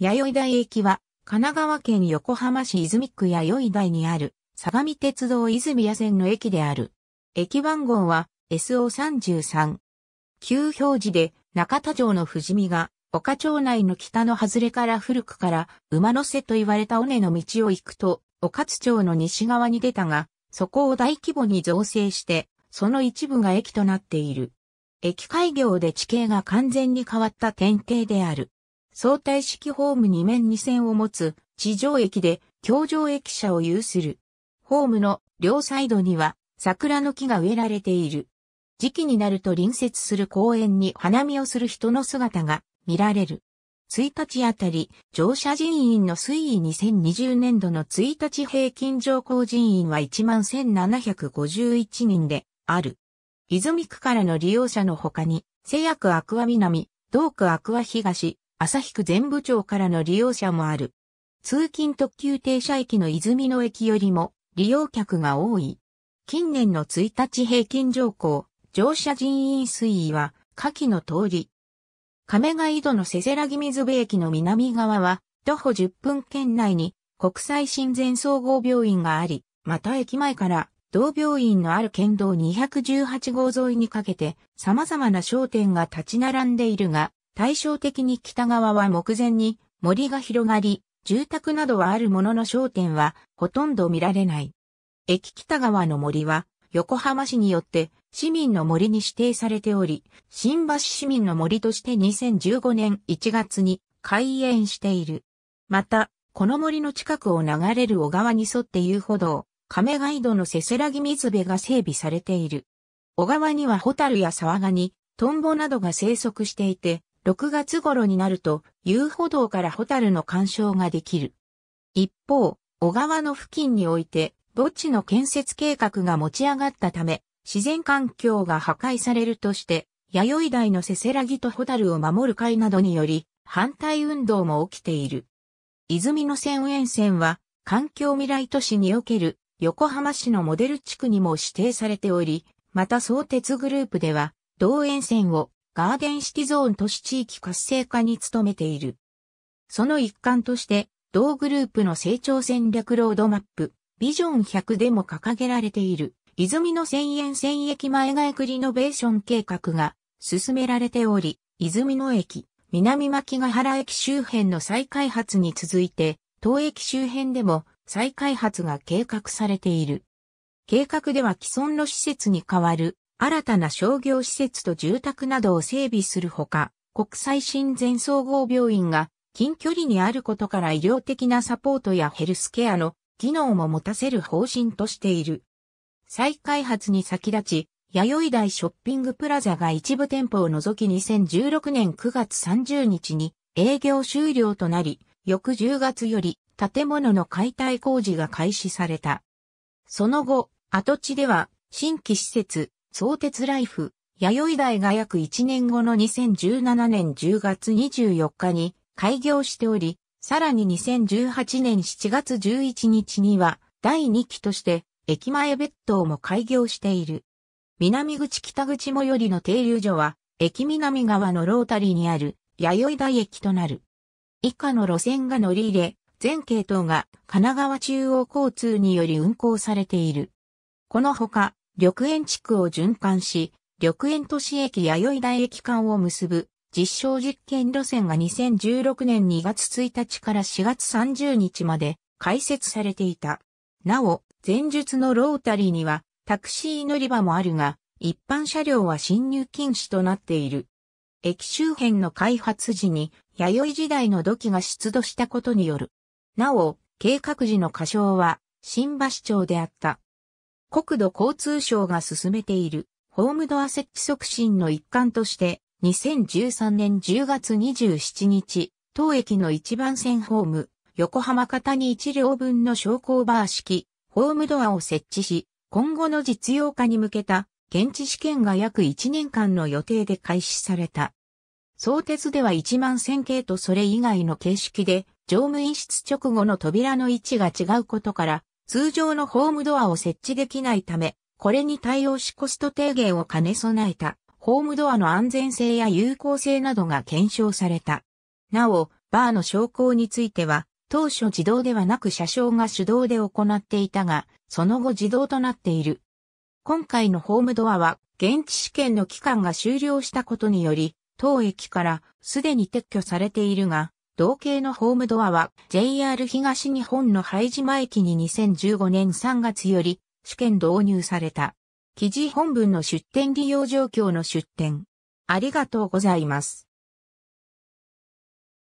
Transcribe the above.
弥生台駅は、神奈川県横浜市泉区弥生台にある、相模鉄道泉谷線の駅である。駅番号は SO33。旧表示で中田城の富士見が、岡町内の北の外れから古くから馬の瀬と言われた尾根の道を行くと、岡津町の西側に出たが、そこを大規模に造成して、その一部が駅となっている。駅開業で地形が完全に変わった典型である。相対式ホーム2面2線を持つ地上駅で橋上駅舎を有する。ホームの両サイドには桜の木が植えられている。時期になると隣接する公園に花見をする人の姿が見られる。1日あたり、乗車人員の推移2020年度の1日平均乗降人員は11,751人である。泉区からの利用者の他に、西薬アクア南、同区アクア東、朝日区全部町からの利用者もある。通勤特急停車駅の泉の駅よりも利用客が多い。近年の1日平均乗降、乗車人員推移は下記の通り。亀ヶ井戸のせせらぎ水辺駅の南側は徒歩10分圏内に国際親善総合病院があり、また駅前から同病院のある県道218号沿いにかけて様々な商店が立ち並んでいるが、対照的に北側は目前に森が広がり、住宅などはあるものの焦点はほとんど見られない。駅北側の森は横浜市によって市民の森に指定されており、新橋市民の森として2015年1月に開園している。また、この森の近くを流れる小川に沿って遊歩道、亀ガイドのせせらぎ水辺が整備されている。小川にはホタルやサワガニ、トンボなどが生息していて、6月頃になると遊歩道からホタルの鑑賞ができる。一方、小川の付近において墓地の建設計画が持ち上がったため、自然環境が破壊されるとして、弥生代のせせらぎとホタルを守る会などにより、反対運動も起きている。泉の線沿線は、環境未来都市における横浜市のモデル地区にも指定されており、また相鉄グループでは、同沿線をガーデンシティゾーン都市地域活性化に努めている。その一環として、同グループの成長戦略ロードマップ、ビジョン100でも掲げられている、泉の千円千駅前外区リノベーション計画が進められており、泉の駅、南牧ヶ原駅周辺の再開発に続いて、当駅周辺でも再開発が計画されている。計画では既存の施設に代わる新たな商業施設と住宅などを整備するほか、国際親善総合病院が近距離にあることから医療的なサポートやヘルスケアの機能も持たせる方針としている。再開発に先立ち、弥生台ショッピングプラザが一部店舗を除き2016年9月30日に営業終了となり、翌10月より建物の解体工事が開始された。その後、跡地では新規施設、相鉄ライフ、弥生台が約1年後の2017年10月24日に開業しており、さらに2018年7月11日には第2期として駅前別当も開業している。南口北口最寄りの停留所は駅南側のロータリーにある弥生台駅となる。以下の路線が乗り入れ、全系統が神奈川中央交通により運行されている。このほか、緑園地区を循環し、緑園都市駅弥生台駅間を結ぶ実証実験路線が2016年2月1日から4月30日まで開設されていた。なお、前述のロータリーにはタクシー乗り場もあるが、一般車両は進入禁止となっている。駅周辺の開発時に弥生時代の土器が出土したことによる。なお、計画時の仮称は新橋町であった。国土交通省が進めているホームドア設置促進の一環として、2013年10月27日、当駅の一番線ホーム、横浜方に1両分の昇降バー式、ホームドアを設置し、今後の実用化に向けた、現地試験が約1年間の予定で開始された。相鉄では1万1000系とそれ以外の形式で、乗務員室直後の扉の位置が違うことから、通常のホームドアを設置できないため、これに対応しコスト低減を兼ね備えた、ホームドアの安全性や有効性などが検証された。なお、バーの昇降については、当初自動ではなく車掌が手動で行っていたが、その後自動となっている。今回のホームドアは、現地試験の期間が終了したことにより、当駅からすでに撤去されているが、同系のホームドアは JR 東日本の拝島駅に2015年3月より試験導入された。記事本文の出店利用状況の出店。ありがとうございます。